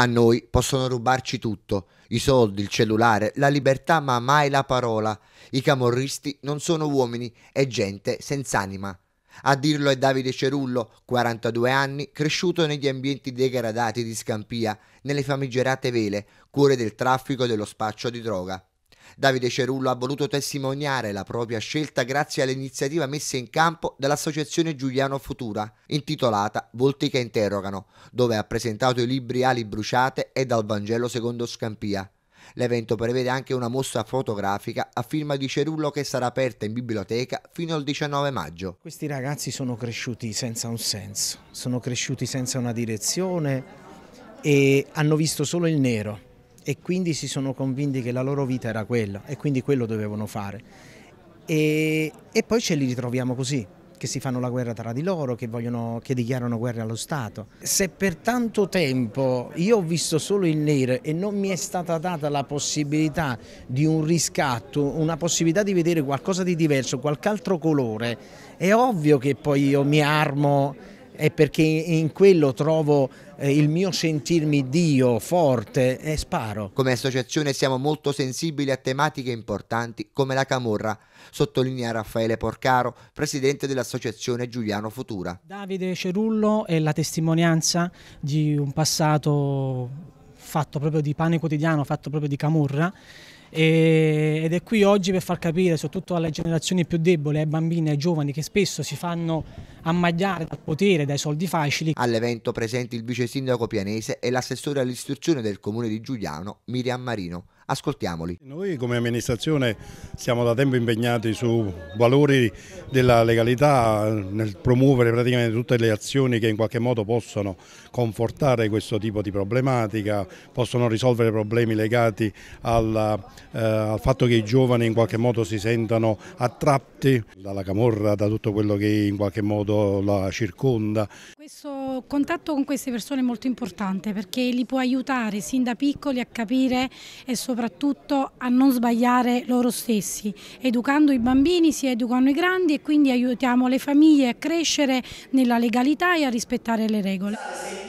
A noi possono rubarci tutto, i soldi, il cellulare, la libertà, ma mai la parola. I camorristi non sono uomini, è gente senza anima. A dirlo è Davide Cerullo, 42 anni, cresciuto negli ambienti degradati di Scampia, nelle famigerate vele, cuore del traffico e dello spaccio di droga. Davide Cerullo ha voluto testimoniare la propria scelta grazie all'iniziativa messa in campo dall'associazione Giuliano Futura, intitolata Volti che interrogano, dove ha presentato i libri Ali bruciate e dal Vangelo secondo Scampia. L'evento prevede anche una mostra fotografica a firma di Cerullo che sarà aperta in biblioteca fino al 19 maggio. Questi ragazzi sono cresciuti senza un senso, sono cresciuti senza una direzione e hanno visto solo il nero e quindi si sono convinti che la loro vita era quella e quindi quello dovevano fare. E, e poi ce li ritroviamo così, che si fanno la guerra tra di loro, che, vogliono, che, dichiarano guerra allo Stato. Se per tanto tempo io ho visto solo il nero e non mi è stata data la possibilità di un riscatto, una possibilità di vedere qualcosa di diverso, qualche altro colore, è ovvio che poi io mi armo è perché in quello trovo eh, il mio sentirmi Dio forte e sparo. Come associazione siamo molto sensibili a tematiche importanti come la camorra, sottolinea Raffaele Porcaro, presidente dell'associazione Giuliano Futura. Davide Cerullo è la testimonianza di un passato fatto proprio di pane quotidiano, fatto proprio di camorra ed è qui oggi per far capire soprattutto alle generazioni più deboli, ai bambini, e ai giovani che spesso si fanno ammagliare dal potere, dai soldi facili. All'evento presenti il vice sindaco pianese e l'assessore all'istruzione del comune di Giuliano, Miriam Marino. Ascoltiamoli. Noi come amministrazione siamo da tempo impegnati su valori della legalità nel promuovere praticamente tutte le azioni che in qualche modo possono confortare questo tipo di problematica, possono risolvere problemi legati alla, eh, al fatto che i giovani in qualche modo si sentano attratti dalla camorra, da tutto quello che in qualche modo la circonda. Questo contatto con queste persone è molto importante perché li può aiutare sin da piccoli a capire e soprattutto a non sbagliare loro stessi. Educando i bambini si educano i grandi e quindi aiutiamo le famiglie a crescere nella legalità e a rispettare le regole.